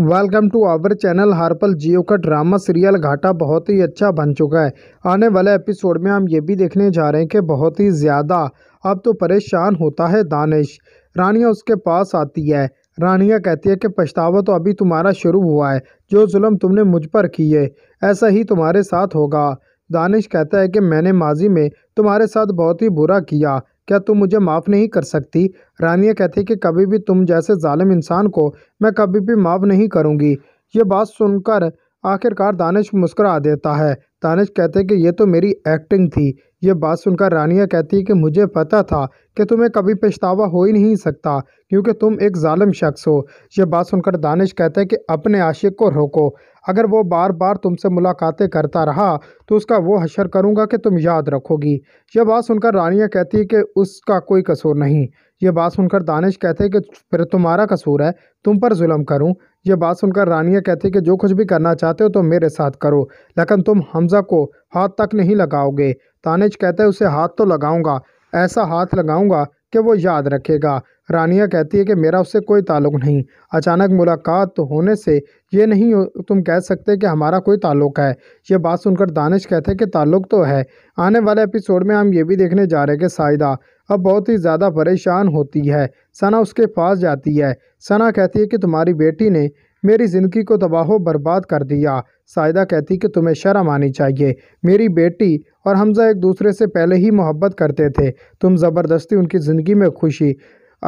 welcome to our channel Harpal Geo का drama serial घाटा बहुत ही अच्छा बन चुका है आने वाले एपिसोड में हम ये भी देखने जा रहे हैं कि बहुत ही ज़्यादा अब तो परेशान होता है दानिश रानिया उसके पास आती है रानिया कहती है कि पछतावा तो अभी तुम्हारा शुरू हुआ है जो जुल्म तुमने मुझ पर किए ऐसा ही तुम्हारे साथ होगा दानिश कहता है कि मैंने माजी में तुम्हारे साथ बहुत ही बुरा किया क्या तुम मुझे माफ़ नहीं कर सकती रानिया कहती कि कभी भी तुम जैसे ालिम इंसान को मैं कभी भी माफ़ नहीं करूँगी ये बात सुनकर आखिरकार दानिश मुस्करा देता है दानिश कहते कि यह तो मेरी एक्टिंग थी ये बात सुनकर रानिया कहती है कि मुझे पता था कि तुम्हें कभी पछतावा हो ही नहीं सकता क्योंकि तुम एक ालम शख्स हो यह बात सुनकर दानिश कहते हैं कि अपने आशिक को रोको अगर वो बार बार तुमसे मुलाकातें करता रहा तो उसका वो हशर करूँगा कि तुम याद रखोगी यह बात सुनकर रानिया कहती है कि उसका कोई कसूर नहीं यह बात सुनकर दानिश कहते हैं कि फिर तुम्हारा कसूर है तुम पर जुल्म करूँ ये बात सुनकर रानिया कहती है कि जो कुछ भी करना चाहते हो तो मेरे साथ करो लेकिन तुम हमजा को हाथ तक नहीं लगाओगे तानिज कहते उसे हाथ तो लगाऊंगा ऐसा हाथ लगाऊंगा कि वो याद रखेगा रानिया कहती है कि मेरा उससे कोई ताल्लुक नहीं अचानक मुलाकात होने से ये नहीं तुम कह सकते कि हमारा कोई ताल्लुक है ये बात सुनकर दानिश कहते हैं कि ताल्लुक तो है आने वाले एपिसोड में हम ये भी देखने जा रहे हैं कि साइदा अब बहुत ही ज़्यादा परेशान होती है सना उसके पास जाती है सना कहती है कि तुम्हारी बेटी ने मेरी ज़िंदगी को तबाह बर्बाद कर दिया सायदा कहती कि तुम्हें शर्म आनी चाहिए मेरी बेटी और हमज़ा एक दूसरे से पहले ही मोहब्बत करते थे तुम ज़बरदस्ती उनकी ज़िंदगी में खुशी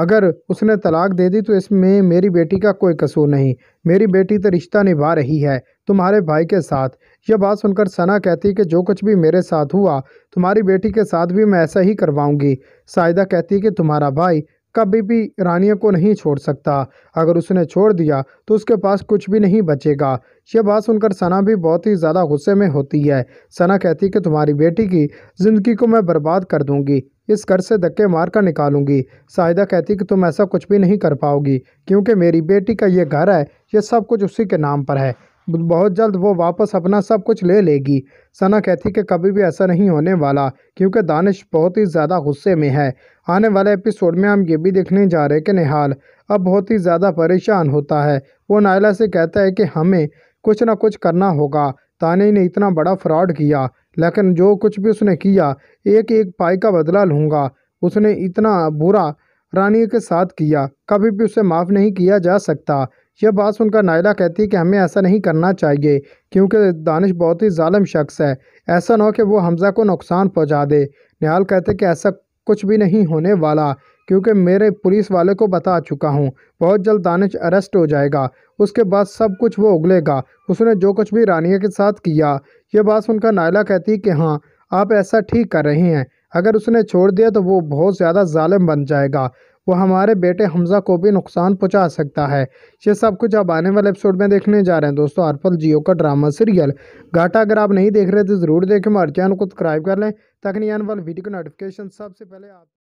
अगर उसने तलाक दे दी तो इसमें मेरी बेटी का कोई कसूर नहीं मेरी बेटी तो रिश्ता निभा रही है तुम्हारे भाई के साथ यह बात सुनकर सना कहती कि जो कुछ भी मेरे साथ हुआ तुम्हारी बेटी के साथ भी मैं ऐसा ही करवाऊंगी सायदा कहती कि तुम्हारा भाई कभी भी रानिया को नहीं छोड़ सकता अगर उसने छोड़ दिया तो उसके पास कुछ भी नहीं बचेगा यह बात सुनकर सना भी बहुत ही ज़्यादा गुस्से में होती है सना कहती कि तुम्हारी बेटी की ज़िंदगी को मैं बर्बाद कर दूंगी इस घर से धक्के मार कर निकालूंगी साहिदा कहती कि तुम ऐसा कुछ भी नहीं कर पाओगी क्योंकि मेरी बेटी का ये घर है यह सब कुछ उसी के नाम पर है बहुत जल्द वो वापस अपना सब कुछ ले लेगी सना कहती कि कभी भी ऐसा नहीं होने वाला क्योंकि दानिश बहुत ही ज़्यादा गुस्से में है आने वाले एपिसोड में हम ये भी देखने जा रहे हैं कि निहाल अब बहुत ही ज़्यादा परेशान होता है वो नायला से कहता है कि हमें कुछ ना कुछ करना होगा तानी ने इतना बड़ा फ्रॉड किया लेकिन जो कुछ भी उसने किया एक एक पाई का बदला लूँगा उसने इतना बुरा रानी के साथ किया कभी भी उसे माफ़ नहीं किया जा सकता यह बात सुनकर नायला कहती है कि हमें ऐसा नहीं करना चाहिए क्योंकि दानिश बहुत ही ालम शख्स है ऐसा ना हो कि वो हमज़ा को नुकसान पहुंचा दे निहाल कहते कि ऐसा कुछ भी नहीं होने वाला क्योंकि मेरे पुलिस वाले को बता चुका हूँ बहुत जल्द दानिश अरेस्ट हो जाएगा उसके बाद सब कुछ वो उगलेगा उसने जो कुछ भी रानिया के साथ किया ये बात सुनकर नायला कहती कि हाँ आप ऐसा ठीक कर रही हैं अगर उसने छोड़ दिया तो वो बहुत ज़्यादा ालम बन जाएगा वो हमारे बेटे हमज़ा को भी नुकसान पहुंचा सकता है ये सब कुछ आप आने वाले एपिसोड में देखने जा रहे हैं दोस्तों आरपल जियो का ड्रामा सीरियल घाटा अगर आप नहीं देख रहे तो ज़रूर देखें हमारे चैनल को सब्सक्राइब कर लें ताकि आने वाले वीडियो का नोटिफिकेशन सबसे पहले आप